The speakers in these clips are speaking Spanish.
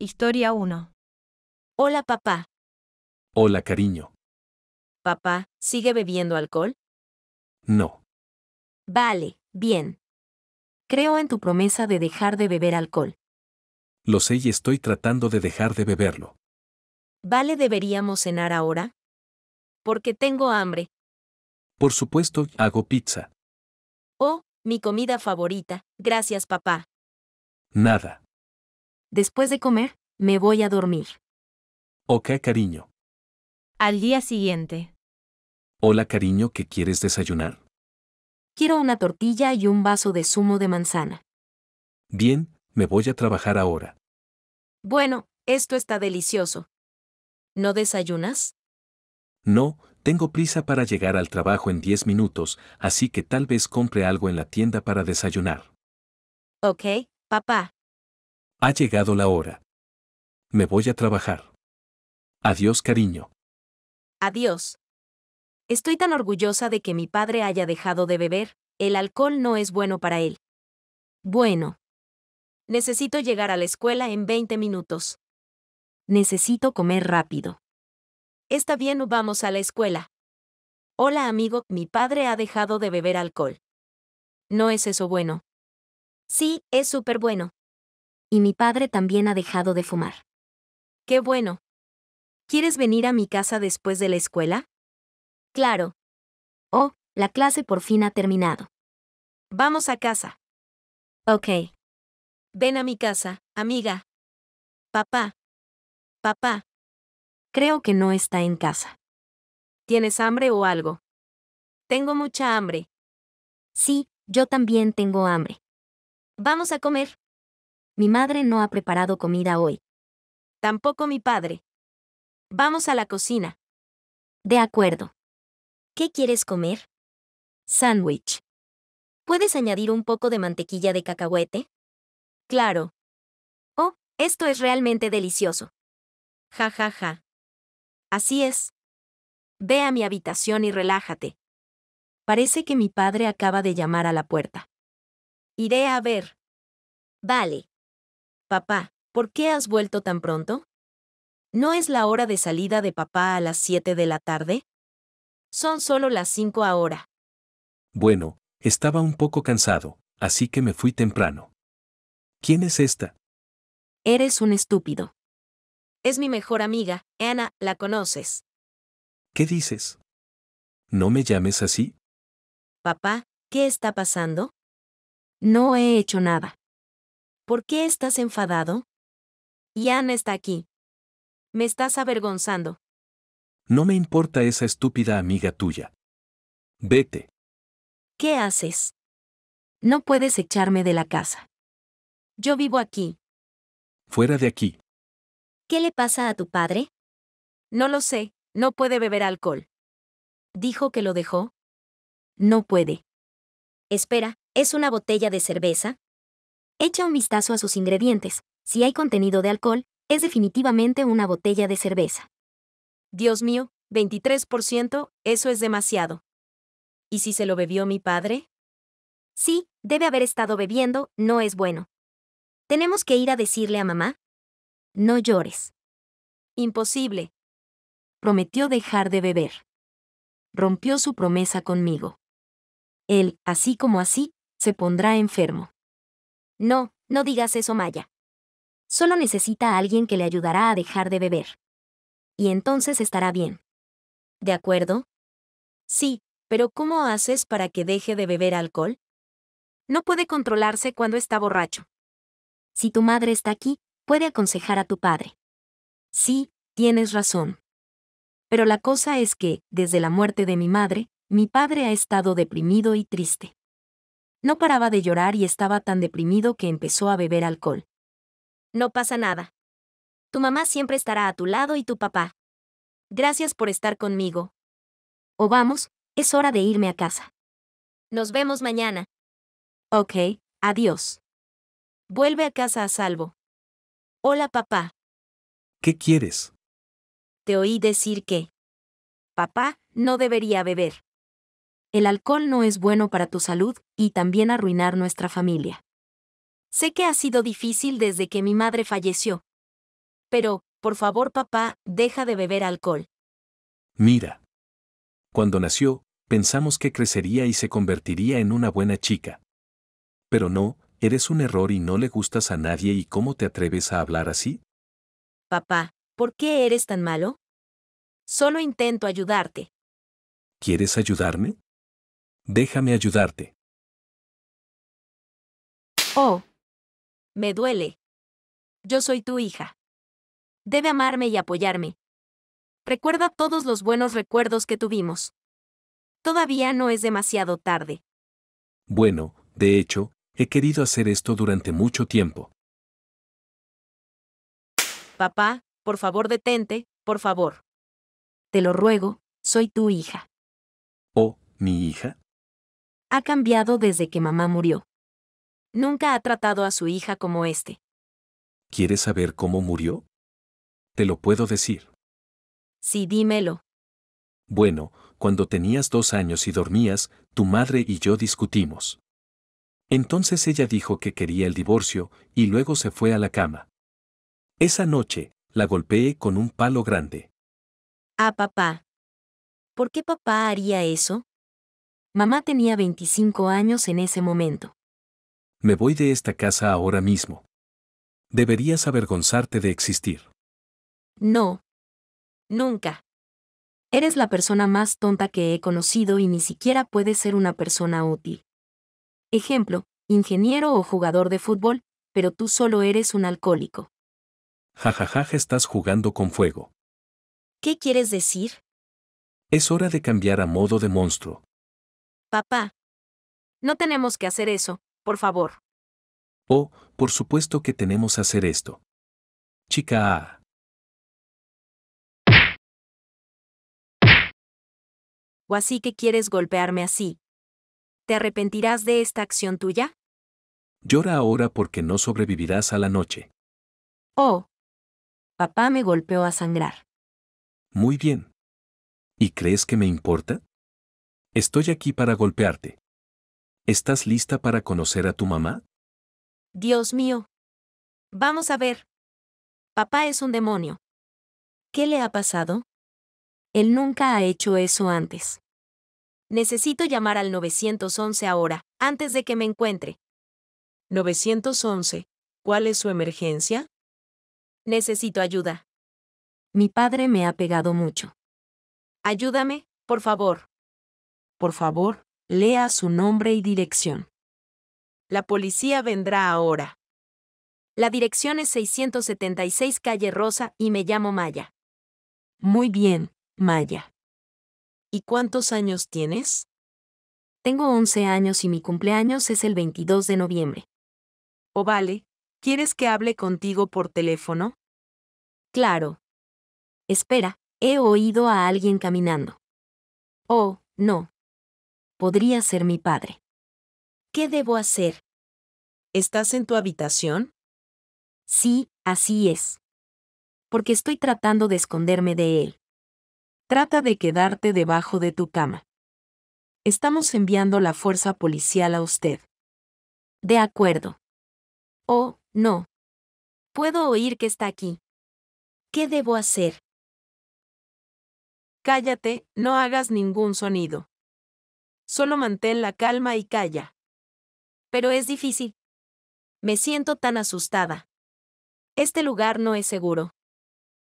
Historia 1. Hola papá. Hola cariño. Papá, ¿sigue bebiendo alcohol? No. Vale, bien. Creo en tu promesa de dejar de beber alcohol. Lo sé y estoy tratando de dejar de beberlo. Vale, deberíamos cenar ahora. Porque tengo hambre. Por supuesto, hago pizza. Oh, mi comida favorita. Gracias, papá. Nada. Después de comer, me voy a dormir. Ok, cariño. Al día siguiente. Hola, cariño, ¿qué quieres desayunar? Quiero una tortilla y un vaso de zumo de manzana. Bien, me voy a trabajar ahora. Bueno, esto está delicioso. ¿No desayunas? No, tengo prisa para llegar al trabajo en 10 minutos, así que tal vez compre algo en la tienda para desayunar. Ok, papá. Ha llegado la hora. Me voy a trabajar. Adiós, cariño. Adiós. Estoy tan orgullosa de que mi padre haya dejado de beber, el alcohol no es bueno para él. Bueno. Necesito llegar a la escuela en 20 minutos. Necesito comer rápido. Está bien, vamos a la escuela. Hola amigo, mi padre ha dejado de beber alcohol. ¿No es eso bueno? Sí, es súper bueno y mi padre también ha dejado de fumar. Qué bueno. ¿Quieres venir a mi casa después de la escuela? Claro. Oh, la clase por fin ha terminado. Vamos a casa. Ok. Ven a mi casa, amiga. Papá. Papá. Creo que no está en casa. ¿Tienes hambre o algo? Tengo mucha hambre. Sí, yo también tengo hambre. Vamos a comer. Mi madre no ha preparado comida hoy. Tampoco mi padre. Vamos a la cocina. De acuerdo. ¿Qué quieres comer? Sándwich. ¿Puedes añadir un poco de mantequilla de cacahuete? Claro. Oh, esto es realmente delicioso. Ja, ja, ja. Así es. Ve a mi habitación y relájate. Parece que mi padre acaba de llamar a la puerta. Iré a ver. Vale. Papá, ¿por qué has vuelto tan pronto? ¿No es la hora de salida de papá a las 7 de la tarde? Son solo las 5 ahora. Bueno, estaba un poco cansado, así que me fui temprano. ¿Quién es esta? Eres un estúpido. Es mi mejor amiga, Ana, la conoces. ¿Qué dices? ¿No me llames así? Papá, ¿qué está pasando? No he hecho nada. ¿Por qué estás enfadado? Ian está aquí. Me estás avergonzando. No me importa esa estúpida amiga tuya. Vete. ¿Qué haces? No puedes echarme de la casa. Yo vivo aquí. Fuera de aquí. ¿Qué le pasa a tu padre? No lo sé, no puede beber alcohol. ¿Dijo que lo dejó? No puede. Espera, ¿es una botella de cerveza? Echa un vistazo a sus ingredientes. Si hay contenido de alcohol, es definitivamente una botella de cerveza. Dios mío, 23%, eso es demasiado. ¿Y si se lo bebió mi padre? Sí, debe haber estado bebiendo, no es bueno. ¿Tenemos que ir a decirle a mamá? No llores. Imposible. Prometió dejar de beber. Rompió su promesa conmigo. Él, así como así, se pondrá enfermo. No, no digas eso, Maya. Solo necesita a alguien que le ayudará a dejar de beber. Y entonces estará bien. ¿De acuerdo? Sí, pero ¿cómo haces para que deje de beber alcohol? No puede controlarse cuando está borracho. Si tu madre está aquí, puede aconsejar a tu padre. Sí, tienes razón. Pero la cosa es que, desde la muerte de mi madre, mi padre ha estado deprimido y triste. No paraba de llorar y estaba tan deprimido que empezó a beber alcohol. No pasa nada. Tu mamá siempre estará a tu lado y tu papá. Gracias por estar conmigo. O vamos, es hora de irme a casa. Nos vemos mañana. Ok, adiós. Vuelve a casa a salvo. Hola papá. ¿Qué quieres? Te oí decir que... Papá, no debería beber. El alcohol no es bueno para tu salud y también arruinar nuestra familia. Sé que ha sido difícil desde que mi madre falleció. Pero, por favor papá, deja de beber alcohol. Mira. Cuando nació, pensamos que crecería y se convertiría en una buena chica. Pero no, eres un error y no le gustas a nadie y cómo te atreves a hablar así. Papá, ¿por qué eres tan malo? Solo intento ayudarte. ¿Quieres ayudarme? Déjame ayudarte. Oh. Me duele. Yo soy tu hija. Debe amarme y apoyarme. Recuerda todos los buenos recuerdos que tuvimos. Todavía no es demasiado tarde. Bueno, de hecho, he querido hacer esto durante mucho tiempo. Papá, por favor detente, por favor. Te lo ruego, soy tu hija. Oh, mi hija ha cambiado desde que mamá murió. Nunca ha tratado a su hija como este. ¿Quieres saber cómo murió? Te lo puedo decir. Sí, dímelo. Bueno, cuando tenías dos años y dormías, tu madre y yo discutimos. Entonces ella dijo que quería el divorcio y luego se fue a la cama. Esa noche, la golpeé con un palo grande. Ah, papá. ¿Por qué papá haría eso? Mamá tenía 25 años en ese momento. Me voy de esta casa ahora mismo. Deberías avergonzarte de existir. No. Nunca. Eres la persona más tonta que he conocido y ni siquiera puedes ser una persona útil. Ejemplo, ingeniero o jugador de fútbol, pero tú solo eres un alcohólico. Jajaja, estás jugando con fuego. ¿Qué quieres decir? Es hora de cambiar a modo de monstruo. Papá. No tenemos que hacer eso, por favor. Oh, por supuesto que tenemos que hacer esto. Chica ¿O así que quieres golpearme así? ¿Te arrepentirás de esta acción tuya? Llora ahora porque no sobrevivirás a la noche. Oh. Papá me golpeó a sangrar. Muy bien. ¿Y crees que me importa? Estoy aquí para golpearte. ¿Estás lista para conocer a tu mamá? Dios mío. Vamos a ver. Papá es un demonio. ¿Qué le ha pasado? Él nunca ha hecho eso antes. Necesito llamar al 911 ahora, antes de que me encuentre. 911. ¿Cuál es su emergencia? Necesito ayuda. Mi padre me ha pegado mucho. Ayúdame, por favor. Por favor, lea su nombre y dirección. La policía vendrá ahora. La dirección es 676 Calle Rosa y me llamo Maya. Muy bien, Maya. ¿Y cuántos años tienes? Tengo 11 años y mi cumpleaños es el 22 de noviembre. O oh, vale, ¿quieres que hable contigo por teléfono? Claro. Espera, he oído a alguien caminando. Oh, no, podría ser mi padre. ¿Qué debo hacer? ¿Estás en tu habitación? Sí, así es. Porque estoy tratando de esconderme de él. Trata de quedarte debajo de tu cama. Estamos enviando la fuerza policial a usted. De acuerdo. Oh, no. Puedo oír que está aquí. ¿Qué debo hacer? Cállate, no hagas ningún sonido. Solo mantén la calma y calla. Pero es difícil. Me siento tan asustada. Este lugar no es seguro.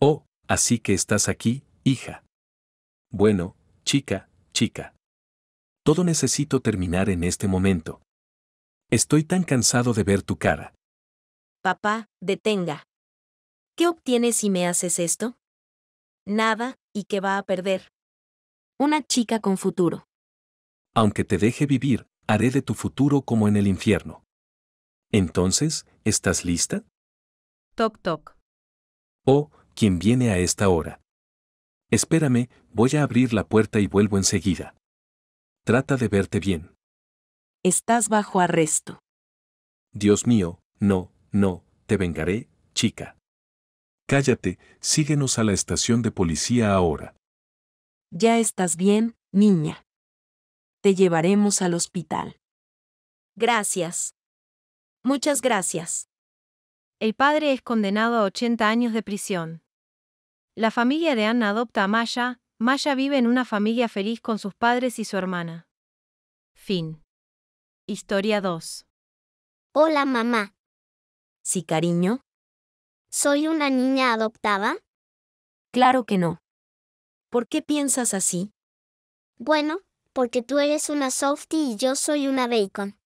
Oh, así que estás aquí, hija. Bueno, chica, chica. Todo necesito terminar en este momento. Estoy tan cansado de ver tu cara. Papá, detenga. ¿Qué obtienes si me haces esto? Nada, y que va a perder. Una chica con futuro aunque te deje vivir, haré de tu futuro como en el infierno. Entonces, ¿estás lista? Toc toc. Oh, ¿quién viene a esta hora? Espérame, voy a abrir la puerta y vuelvo enseguida. Trata de verte bien. Estás bajo arresto. Dios mío, no, no, te vengaré, chica. Cállate, síguenos a la estación de policía ahora. Ya estás bien, niña. Te llevaremos al hospital. Gracias. Muchas gracias. El padre es condenado a 80 años de prisión. La familia de Anna adopta a Maya. Maya vive en una familia feliz con sus padres y su hermana. Fin. Historia 2. Hola mamá. ¿Sí cariño? ¿Soy una niña adoptada? Claro que no. ¿Por qué piensas así? Bueno, porque tú eres una softie y yo soy una bacon.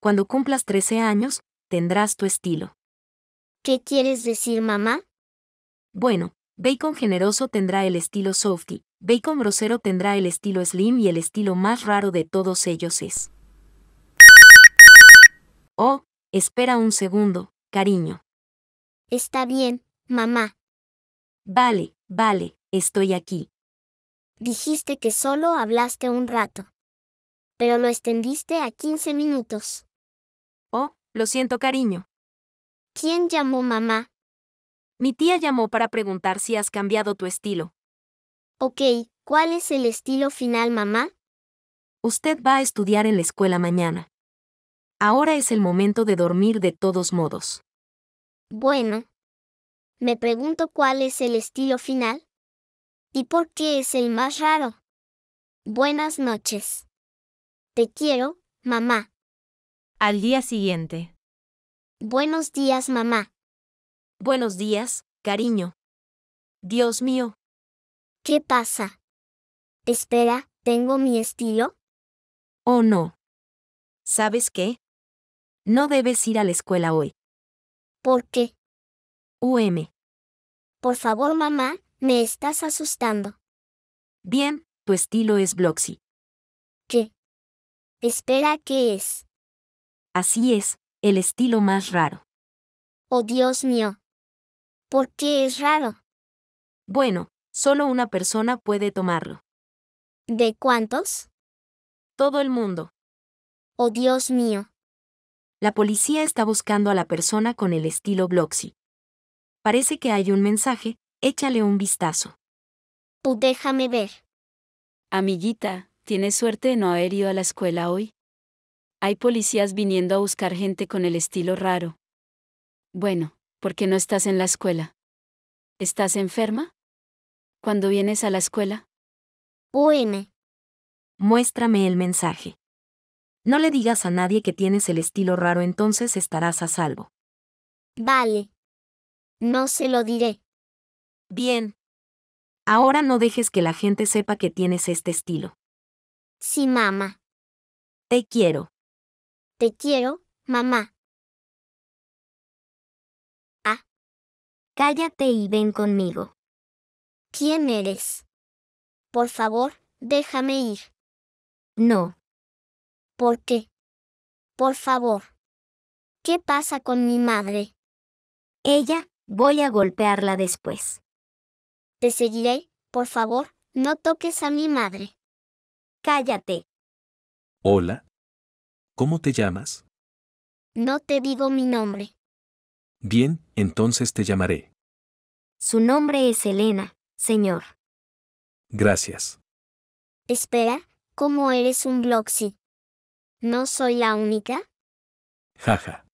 Cuando cumplas 13 años, tendrás tu estilo. ¿Qué quieres decir, mamá? Bueno, bacon generoso tendrá el estilo softy, bacon grosero tendrá el estilo slim y el estilo más raro de todos ellos es. Oh, espera un segundo, cariño. Está bien, mamá. Vale, vale, estoy aquí. Dijiste que solo hablaste un rato. Pero lo extendiste a 15 minutos. Oh, lo siento, cariño. ¿Quién llamó mamá? Mi tía llamó para preguntar si has cambiado tu estilo. Ok, ¿cuál es el estilo final, mamá? Usted va a estudiar en la escuela mañana. Ahora es el momento de dormir de todos modos. Bueno. Me pregunto cuál es el estilo final. ¿Y por qué es el más raro? Buenas noches. Te quiero, mamá. Al día siguiente. Buenos días, mamá. Buenos días, cariño. Dios mío. ¿Qué pasa? Espera, ¿tengo mi estilo? Oh, no. ¿Sabes qué? No debes ir a la escuela hoy. ¿Por qué? UM. Por favor, mamá, me estás asustando. Bien, tu estilo es Bloxy. ¿Qué? Espera, ¿qué es? Así es, el estilo más raro. Oh Dios mío. ¿Por qué es raro? Bueno, solo una persona puede tomarlo. ¿De cuántos? Todo el mundo. Oh Dios mío. La policía está buscando a la persona con el estilo Bloxy. Parece que hay un mensaje, Échale un vistazo. Tú déjame ver. Amiguita, ¿tienes suerte de no haber ido a la escuela hoy? Hay policías viniendo a buscar gente con el estilo raro. Bueno, ¿por qué no estás en la escuela? ¿Estás enferma? ¿Cuándo vienes a la escuela? Bueno. Muéstrame el mensaje. No le digas a nadie que tienes el estilo raro, entonces estarás a salvo. Vale. No se lo diré. Bien. Ahora no dejes que la gente sepa que tienes este estilo. Sí, mamá. Te quiero. Te quiero, mamá. Ah. Cállate y ven conmigo. ¿Quién eres? Por favor, déjame ir. No. ¿Por qué? Por favor. ¿Qué pasa con mi madre? Ella, voy a golpearla después. Te seguiré, por favor, no toques a mi madre. Cállate. Hola. ¿Cómo te llamas? No te digo mi nombre. Bien, entonces te llamaré. Su nombre es Elena, señor. Gracias. Espera, ¿cómo eres un Bloxy? ¿No soy la única? Jaja.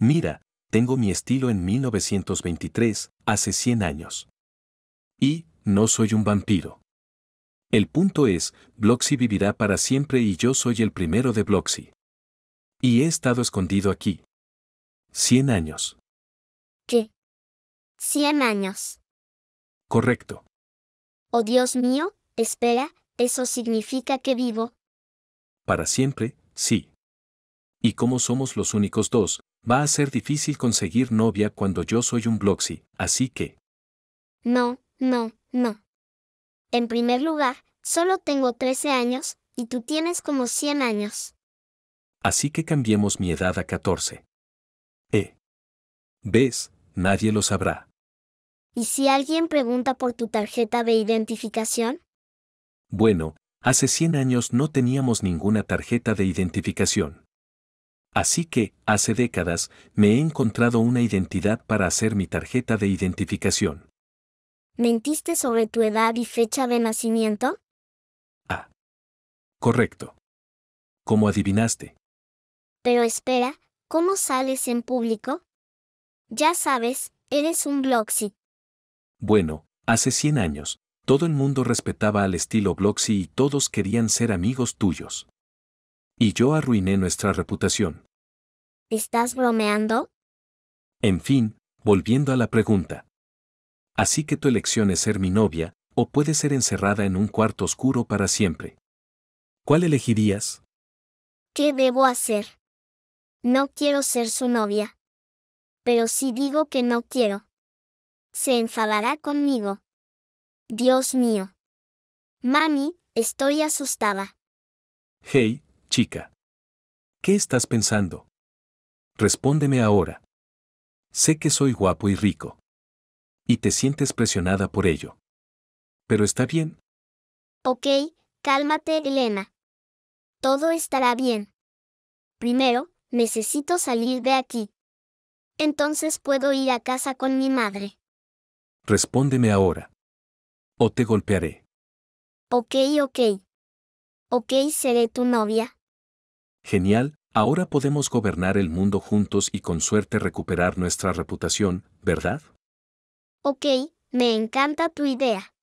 Mira, tengo mi estilo en 1923, hace 100 años. Y, no soy un vampiro. El punto es, Bloxy vivirá para siempre y yo soy el primero de Bloxy. Y he estado escondido aquí. Cien años. ¿Qué? Cien años. Correcto. Oh Dios mío, espera, ¿eso significa que vivo? Para siempre, sí. Y como somos los únicos dos, va a ser difícil conseguir novia cuando yo soy un Bloxy, así que... No, no, no. En primer lugar, solo tengo 13 años, y tú tienes como 100 años. Así que cambiemos mi edad a 14. ¿Eh? ¿Ves? Nadie lo sabrá. ¿Y si alguien pregunta por tu tarjeta de identificación? Bueno, hace 100 años no teníamos ninguna tarjeta de identificación. Así que, hace décadas, me he encontrado una identidad para hacer mi tarjeta de identificación. ¿Mentiste sobre tu edad y fecha de nacimiento? Ah. Correcto. ¿Cómo adivinaste? Pero espera, ¿cómo sales en público? Ya sabes, eres un Bloxy. Bueno, hace 100 años, todo el mundo respetaba al estilo Bloxy y todos querían ser amigos tuyos. Y yo arruiné nuestra reputación. ¿Estás bromeando? En fin, volviendo a la pregunta, Así que tu elección es ser mi novia, o puede ser encerrada en un cuarto oscuro para siempre. ¿Cuál elegirías? ¿Qué debo hacer? No quiero ser su novia. Pero si digo que no quiero, se enfadará conmigo. Dios mío. Mami, estoy asustada. Hey, chica. ¿Qué estás pensando? Respóndeme ahora. Sé que soy guapo y rico y te sientes presionada por ello. Pero está bien. Ok, cálmate, Elena. Todo estará bien. Primero, necesito salir de aquí. Entonces puedo ir a casa con mi madre. Respóndeme ahora. O te golpearé. Ok, ok. Ok, seré tu novia. Genial, ahora podemos gobernar el mundo juntos y con suerte recuperar nuestra reputación, ¿verdad? Ok, me encanta tu idea.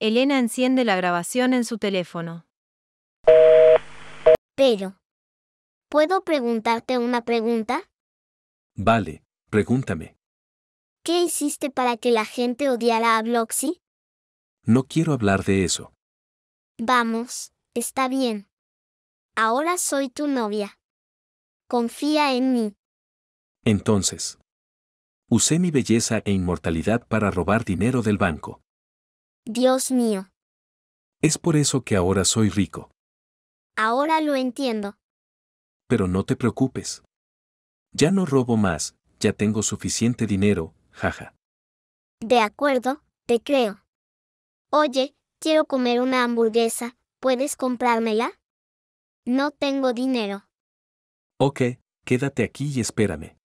Elena enciende la grabación en su teléfono. Pero, ¿puedo preguntarte una pregunta? Vale, pregúntame. ¿Qué hiciste para que la gente odiara a Bloxy? No quiero hablar de eso. Vamos, está bien. Ahora soy tu novia. Confía en mí. Entonces, Usé mi belleza e inmortalidad para robar dinero del banco. Dios mío. Es por eso que ahora soy rico. Ahora lo entiendo. Pero no te preocupes. Ya no robo más, ya tengo suficiente dinero, jaja. De acuerdo, te creo. Oye, quiero comer una hamburguesa, ¿puedes comprármela? No tengo dinero. Ok, quédate aquí y espérame.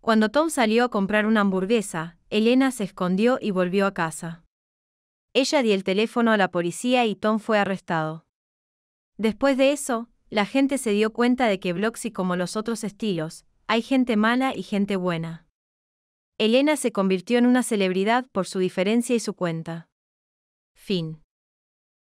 Cuando Tom salió a comprar una hamburguesa, Elena se escondió y volvió a casa. Ella dio el teléfono a la policía y Tom fue arrestado. Después de eso, la gente se dio cuenta de que Bloxy como los otros estilos, hay gente mala y gente buena. Elena se convirtió en una celebridad por su diferencia y su cuenta. Fin.